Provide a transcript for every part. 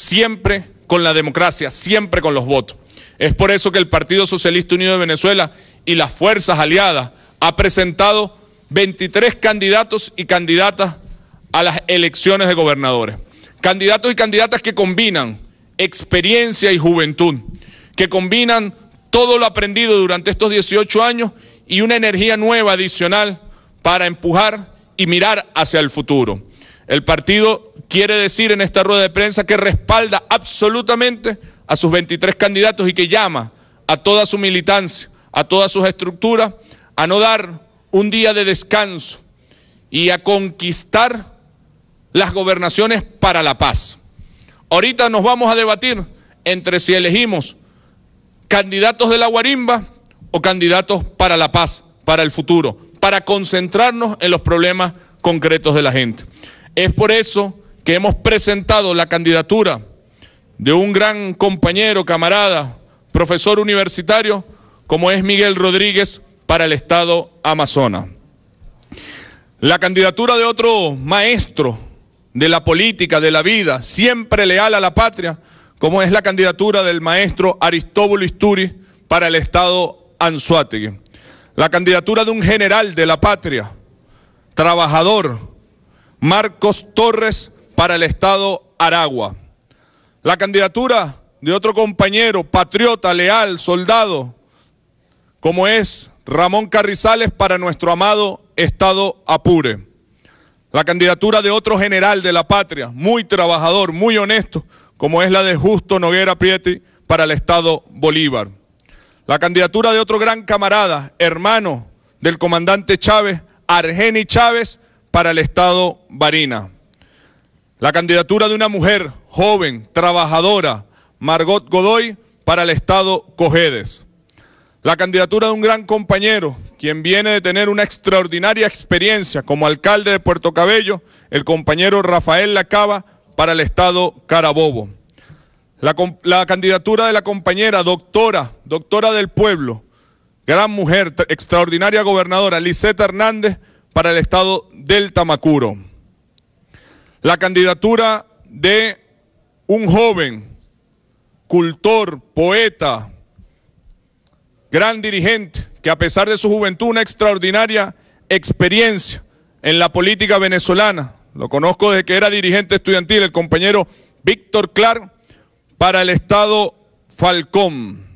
siempre con la democracia, siempre con los votos. Es por eso que el Partido Socialista Unido de Venezuela y las fuerzas aliadas ha presentado 23 candidatos y candidatas a las elecciones de gobernadores. Candidatos y candidatas que combinan experiencia y juventud, que combinan todo lo aprendido durante estos 18 años y una energía nueva adicional para empujar y mirar hacia el futuro. El partido quiere decir en esta rueda de prensa que respalda absolutamente a sus 23 candidatos y que llama a toda su militancia, a todas sus estructuras, a no dar un día de descanso y a conquistar las gobernaciones para la paz. Ahorita nos vamos a debatir entre si elegimos candidatos de la guarimba o candidatos para la paz, para el futuro, para concentrarnos en los problemas concretos de la gente. Es por eso que hemos presentado la candidatura de un gran compañero, camarada, profesor universitario, como es Miguel Rodríguez, para el Estado Amazonas. La candidatura de otro maestro de la política, de la vida, siempre leal a la patria, como es la candidatura del maestro Aristóbulo Isturi para el Estado Anzuategui. La candidatura de un general de la patria, trabajador, Marcos Torres para el Estado Aragua. La candidatura de otro compañero, patriota, leal, soldado, como es Ramón Carrizales para nuestro amado Estado Apure. La candidatura de otro general de la patria, muy trabajador, muy honesto, como es la de Justo Noguera Prieti para el Estado Bolívar. La candidatura de otro gran camarada, hermano del comandante Chávez, Argeni Chávez, para el Estado Barina. La candidatura de una mujer joven, trabajadora, Margot Godoy, para el Estado Cojedes. La candidatura de un gran compañero, quien viene de tener una extraordinaria experiencia como alcalde de Puerto Cabello, el compañero Rafael Lacaba, para el Estado Carabobo. La, la, candidatura de la compañera doctora, doctora del pueblo, gran mujer, extraordinaria gobernadora, Liseta Hernández, para el estado del Tamacuro. La candidatura de un joven, cultor, poeta, gran dirigente, que a pesar de su juventud, una extraordinaria experiencia en la política venezolana, lo conozco desde que era dirigente estudiantil, el compañero Víctor Clark, para el Estado Falcón.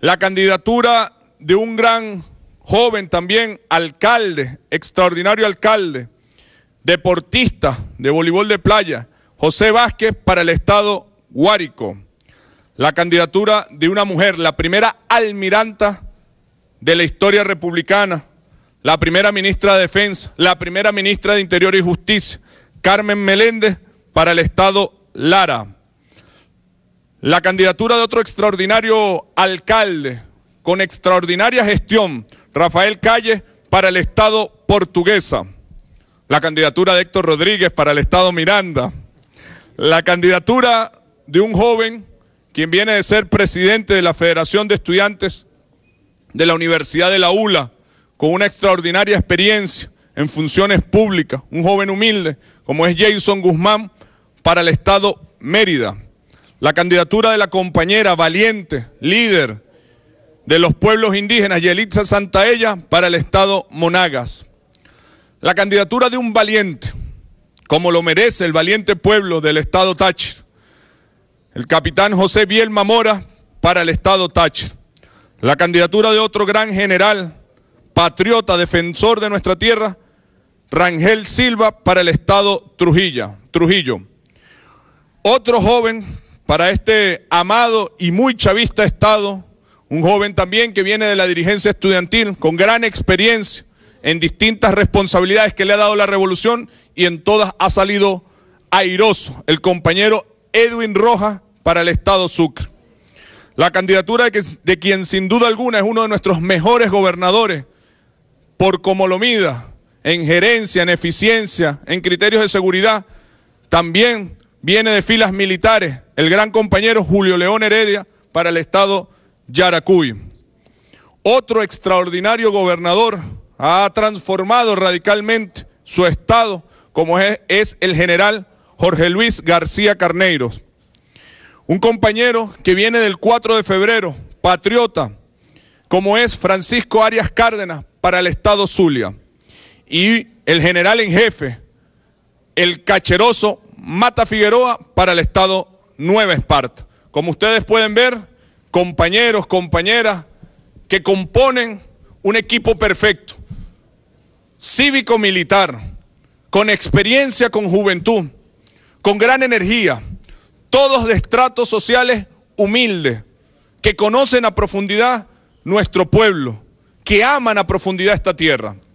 La candidatura de un gran joven también, alcalde, extraordinario alcalde, deportista de voleibol de playa, José Vázquez para el estado Guárico. La candidatura de una mujer, la primera almiranta de la historia republicana, la primera ministra de Defensa, la primera ministra de Interior y Justicia, Carmen Meléndez para el estado Lara. La candidatura de otro extraordinario alcalde con extraordinaria gestión, Rafael Calle para el Estado Portuguesa, la candidatura de Héctor Rodríguez para el Estado Miranda, la candidatura de un joven quien viene de ser presidente de la Federación de Estudiantes de la Universidad de la ULA, con una extraordinaria experiencia en funciones públicas, un joven humilde como es Jason Guzmán para el Estado Mérida, la candidatura de la compañera valiente, líder, de los pueblos indígenas y Yelitza Santaella para el Estado Monagas. La candidatura de un valiente, como lo merece el valiente pueblo del Estado Táchira. El capitán José Biel Mora para el Estado Táchira. La candidatura de otro gran general, patriota, defensor de nuestra tierra, Rangel Silva para el Estado Trujillo. Otro joven para este amado y muy chavista Estado, un joven también que viene de la dirigencia estudiantil, con gran experiencia en distintas responsabilidades que le ha dado la revolución y en todas ha salido airoso, el compañero Edwin Rojas para el Estado Sucre. La candidatura de, quien sin duda alguna es uno de nuestros mejores gobernadores, por como lo mida, en gerencia, en eficiencia, en criterios de seguridad, también viene de filas militares, el gran compañero Julio León Heredia para el Estado Yaracuy. Otro extraordinario gobernador ha transformado radicalmente su estado, como es, el general Jorge Luis García Carneiros. Un compañero que viene del 4 de febrero, patriota, como es Francisco Arias Cárdenas para el estado Zulia. Y el general en jefe, el cacheroso Mata Figueroa para el estado Nueva Esparta. Como ustedes pueden ver, compañeros, compañeras que componen un equipo perfecto, cívico-militar, con experiencia, con juventud, con gran energía, todos de estratos sociales humildes, que conocen a profundidad nuestro pueblo, que aman a profundidad esta tierra.